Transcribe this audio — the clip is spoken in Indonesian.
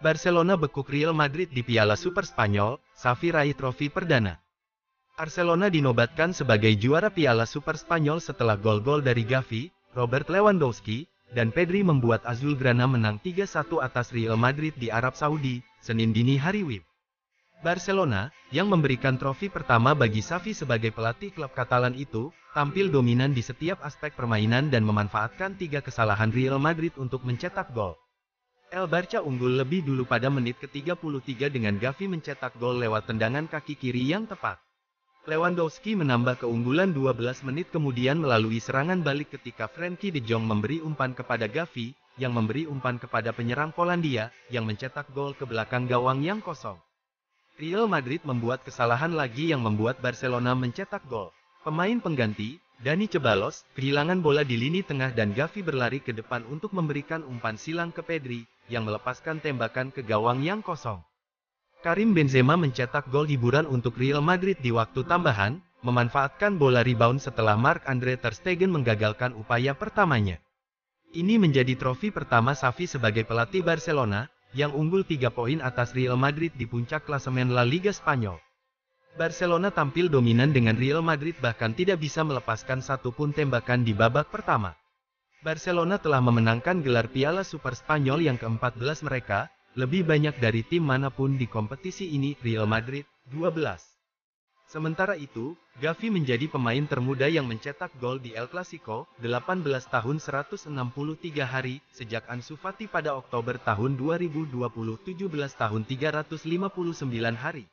Barcelona bekuk Real Madrid di Piala Super Spanyol, Xavi raih trofi perdana. Barcelona dinobatkan sebagai juara Piala Super Spanyol setelah gol-gol dari Gavi, Robert Lewandowski, dan Pedri membuat Azulgrana menang 3-1 atas Real Madrid di Arab Saudi, Senin dini hari WIB. Barcelona, yang memberikan trofi pertama bagi Xavi sebagai pelatih klub Katalan itu, tampil dominan di setiap aspek permainan dan memanfaatkan tiga kesalahan Real Madrid untuk mencetak gol. El Barca unggul lebih dulu pada menit ke-33 dengan Gavi mencetak gol lewat tendangan kaki kiri yang tepat. Lewandowski menambah keunggulan 12 menit kemudian melalui serangan balik ketika Frankie de Jong memberi umpan kepada Gavi, yang memberi umpan kepada penyerang Polandia, yang mencetak gol ke belakang gawang yang kosong. Real Madrid membuat kesalahan lagi yang membuat Barcelona mencetak gol. Pemain pengganti, Dani Ceballos, kehilangan bola di lini tengah dan Gavi berlari ke depan untuk memberikan umpan silang ke Pedri, yang melepaskan tembakan ke gawang yang kosong. Karim Benzema mencetak gol hiburan untuk Real Madrid di waktu tambahan, memanfaatkan bola rebound setelah Marc-Andre Ter Stegen menggagalkan upaya pertamanya. Ini menjadi trofi pertama Xavi sebagai pelatih Barcelona, yang unggul 3 poin atas Real Madrid di puncak klasemen La Liga Spanyol. Barcelona tampil dominan dengan Real Madrid bahkan tidak bisa melepaskan satu pun tembakan di babak pertama. Barcelona telah memenangkan gelar Piala Super Spanyol yang ke-14 mereka, lebih banyak dari tim manapun di kompetisi ini, Real Madrid, 12. Sementara itu, Gavi menjadi pemain termuda yang mencetak gol di El Clasico, 18 tahun 163 hari, sejak Ansu Fati pada Oktober tahun 2020 17 tahun 359 hari.